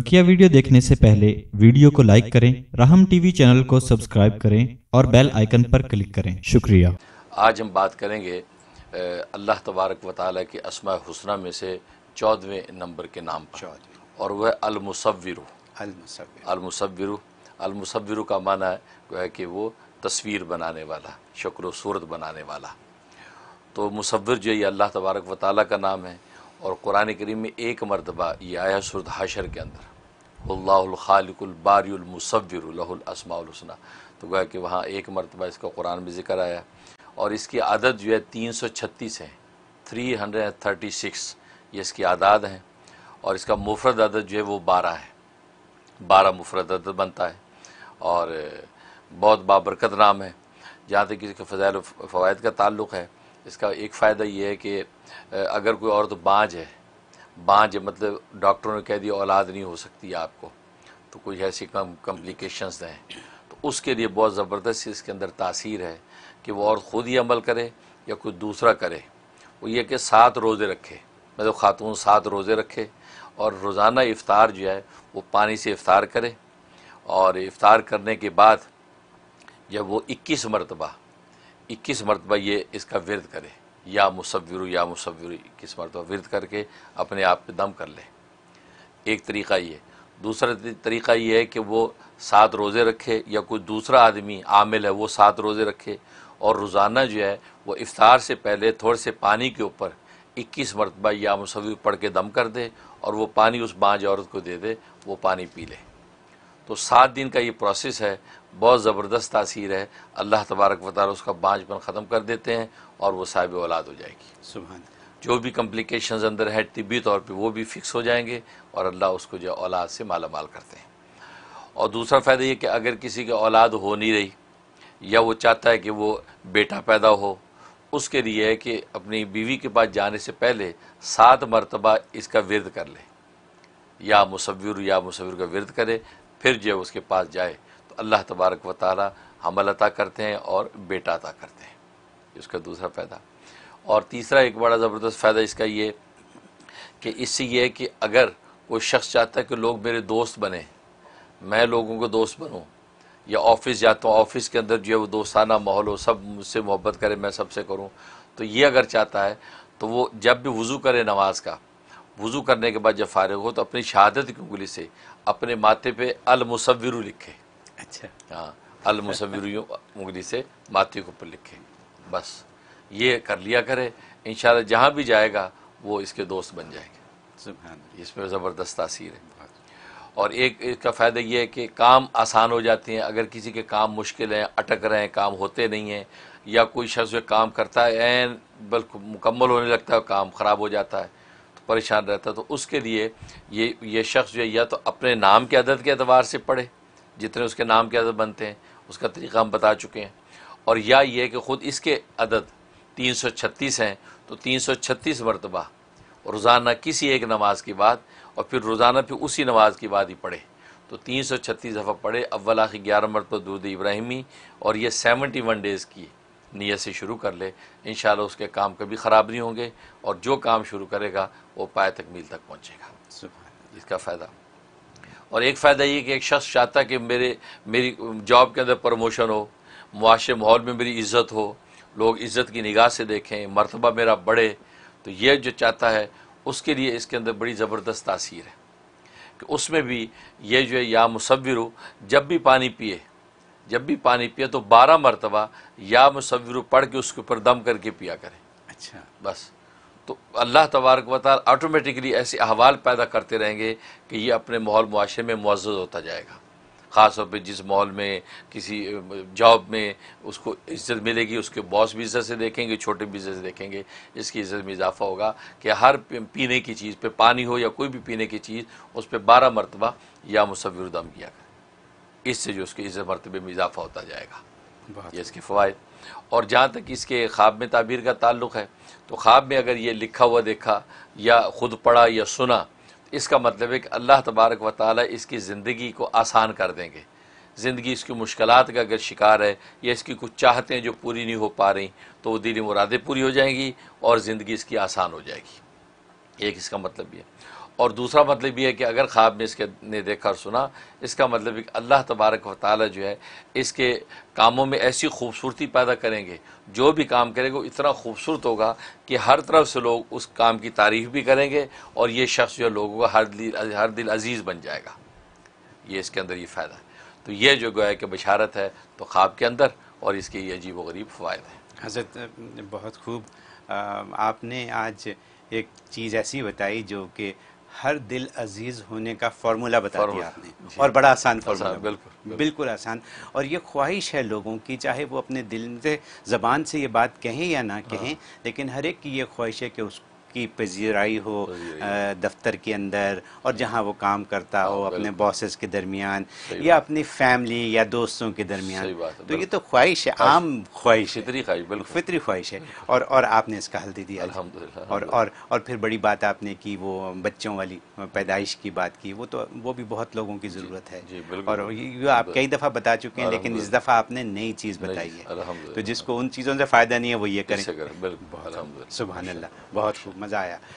बकिया वीडियो देखने से पहले वीडियो को लाइक करें राहम टीवी चैनल को सब्सक्राइब करें और बेल आइकन पर क्लिक करें शुक्रिया आज हम बात करेंगे अल्लाह तबारक व ताल के असमा हुसना में से चौदहवें नंबर के नाम पर और वह अलमसविर अलमसविर अलमसविर का माना है कि वो तस्वीर बनाने वाला शक्ल सूरत बनाने वाला तो मुसविर जो ये अल्लाह तबारक व का नाम है और कुरान करीम में एक मरतबा ये आया सुरद हाशर के अंदर अल्लाखालिकबारमसवरसमासना तो गोया कि वहाँ एक मरतबा इसका कुरान में ज़िक्र आया और इसकी आदत जो है तीन सौ छत्तीस है three hundred and thirty six ये इसकी आदाद हैं और इसका मुफरत अदद जो है वो बारह है बारह मुफरत अदद बनता है और बहुत बाबरकत नाम है जहाँ तक इसके फ़जाइल फ़वाद का ताल्लुक़ है इसका एक फ़ायदा ये है कि अगर कोई औरत तो बाँझ है बाँझ मतलब डॉक्टरों ने कह दिया औलाद नहीं हो सकती आपको तो कुछ ऐसी कम कम्प्लिकेशंस हैं तो उसके लिए बहुत ज़बरदस्त इसके अंदर तासीर है कि वो औरत ख़ुद ही अमल करे या कुछ दूसरा करे वो ये कि सात रोज़े रखे मतलब ख़ातून सात रोज़े रखे और रोज़ाना इफ़ार जो है वो पानी से इफ़ार करे और इफ़ार करने के बाद जब वो इक्कीस मरतबा इक्कीस मरतबा ये इसका विरद करे या मुसविर या मुसविर इक्कीस मरतबा विरद करके अपने आप पर दम कर ले एक तरीका ये दूसरा तरीका ये है कि वो सात रोज़े रखे या कोई दूसरा आदमी आमिल है वो सात रोज़े रखे और रोज़ाना जो है वह इफ़ार से पहले थोड़े से पानी के ऊपर इक्कीस मरतबा या मुसविर पढ़ के दम कर दे और वह पानी उस बाँझ औरत को दे दे वो पानी पी ले तो सात दिन का ये प्रोसेस है बहुत ज़बरदस्त तासीर है अल्लाह तबारक वाल उसका बांझपन ख़त्म कर देते हैं और वो साहिब औलाद हो जाएगी सुबह जो भी कम्प्लिकेशन अंदर है तबी तौर पर वो भी फिक्स हो जाएंगे और अल्लाह उसको जो औलाद से माला माल करते हैं और दूसरा फ़ायदा ये कि अगर किसी की औलाद हो नहीं रही या वो चाहता है कि वो बेटा पैदा हो उसके लिए है कि अपनी बीवी के पास जाने से पहले सात मरतबा इसका विरद कर ले या मुसविर या मुसविर का विरद करे फिर जो उसके पास जाए अल्लाह तबारक व ताली हमल अता करते हैं और बेटा अता करते हैं इसका दूसरा फ़ायदा और तीसरा एक बड़ा ज़बरदस्त फ़ायदा इसका ये कि इससे यह है कि अगर कोई शख्स चाहता है कि लोग मेरे दोस्त बने मैं लोगों को दोस्त बनूँ या ऑफिस जाता हूँ ऑफिस के अंदर जो है वो दोस्ताना माहौल हो सब मुझसे मोहब्बत करे मैं सबसे करूँ तो ये अगर चाहता है तो वो जब भी वज़ू करे नमाज का वज़ू करने के बाद जब फारग हो तो अपनी शहादत की उंगली से अपने माथे पर अलमसविर लिखे अच्छा हाँ अल मुसविर से माथे के ऊपर लिखे बस ये कर लिया करे इन जहाँ भी जाएगा वो इसके दोस्त बन जाएंगे इसमें ज़बरदस्त तासीर है और एक इसका फ़ायदा ये है कि काम आसान हो जाते हैं अगर किसी के काम मुश्किल हैं अटक रहे हैं काम होते नहीं हैं या कोई शख्स जो काम करता है एन बल्कि मुकम्मल होने लगता है काम ख़राब हो जाता है तो परेशान रहता है तो उसके लिए ये ये शख्स जो है या तो अपने नाम के अदद के अतबार से पढ़े जितने उसके नाम के अदद बनते हैं उसका तरीका हम बता चुके हैं और या ये कि ख़ुद इसके अदद तीन सौ छत्तीस हैं तो तीन सौ छत्तीस मरतबा रोज़ाना किसी एक नमाज की बाद और फिर रोज़ाना फिर उसी नमाज के बाद ही पढ़े तो तीन सौ छत्तीस दफ़ा पढ़े अव्वल आखिर ग्यारह मरतब दूध इब्राहिमी और यह सेवनटी वन डेज़ की नीयत से शुरू कर ले इन उसके काम कभी ख़राब नहीं होंगे और जो काम शुरू करेगा वो पाए तकमील तक पहुँचेगा इसका फ़ायदा और एक फ़ायदा ये कि एक शख्स चाहता कि मेरे मेरी जॉब के अंदर प्रमोशन हो मुआरे माहौल में मेरी इज़्ज़त हो लोग इज़्ज़त की निगाह से देखें मरतबा मेरा बढ़े तो यह जो चाहता है उसके लिए इसके अंदर बड़ी ज़बरदस्त तासीर है कि उसमें भी ये जो है या मुसविर जब भी पानी पिए जब भी पानी पिए तो बारह मरतबा या मुसविर पढ़ के उसके ऊपर दम करके पिया करें अच्छा बस तो अल्लाह तबारक वाल आटोमेटिकली ऐसे अहवाल पैदा करते रहेंगे कि ये अपने माहौल मुआरे में मुआज़ होता जाएगा ख़ास तौर पर जिस माहौल में किसी जॉब में उसको इज्जत मिलेगी उसके बॉस भी इज्जत से देखेंगे छोटे भी इज्जत से देखेंगे इसकी इज्जत में इजाफा होगा कि हर पीने की चीज़ पर पानी हो या कोई भी पीने की चीज़ उस पर बारह मरतबा या मुसविर दम किया करें इससे जो उसकी इज्जत मरतबे में इजाफा होता जाएगा ये इसके फ़वाद और जहाँ तक इसके ख्वाब में ताबीर का ताल्लुक है तो ख्वाब में अगर ये लिखा हुआ देखा या ख़ुद पढ़ा या सुना तो इसका मतलब है कि अल्लाह तबारक व ताली इसकी ज़िंदगी को आसान कर देंगे ज़िंदगी इसकी मुश्किल का अगर शिकार है या इसकी कुछ चाहते हैं जो पूरी नहीं हो पा रही तो वो दिली मुरादें पूरी हो जाएंगी और ज़िंदगी इसकी आसान हो जाएगी एक इसका मतलब ये और दूसरा मतलब ये है कि अगर ख्वाब में इसके ने देखा और सुना इसका मतलब है कि अल्लाह तबारक व ताली जो है इसके कामों में ऐसी खूबसूरती पैदा करेंगे जो भी काम करेंगे वो इतना खूबसूरत होगा कि हर तरफ से लोग उस काम की तारीफ भी करेंगे और ये शख्स जो है लोगों का हर दिल हर दिल अजीज़ बन जाएगा ये इसके अंदर ये फ़ायदा है तो ये जो गोया कि बशारत है तो ख्वाब के अंदर और इसके ये अजीब व गरीब फ़वाद हैं हजरत बहुत खूब आपने आज एक चीज़ ऐसी बताई जो कि हर दिल अजीज होने का फार्मूला बता दिया आपने और बड़ा आसान फार्मूला बिल्कुल बिल्कुल आसान और ये ख्वाहिश है लोगों की चाहे वो अपने दिल से ज़बान से ये बात कहें या ना कहें हाँ। लेकिन हर एक की ये ख्वाहिश है कि उस की पजीराई हो तो दफ्तर के अंदर और जहाँ वो काम करता हाँ, हो अपने बॉसेस के दरमियान या अपनी फैमिली या दोस्तों के दरमियान तो ये तो ख्वाहिश है आम ख्वाहिश फितरी ख्वाहिश बिल्कुल फितरी ख्वाहिश है और और आपने इसका हल दे दिया और और और फिर बड़ी बात आपने की वो बच्चों वाली पैदाइश की बात की वो तो वो भी बहुत लोगों की ज़रूरत है और ये आप कई दफ़ा बता चुके हैं लेकिन इस दफ़ा आपने नई चीज़ बताई है तो जिसको उन चीज़ों से फ़ायदा नहीं है वो ये करें सुबह बहुत खूब मज़ा आया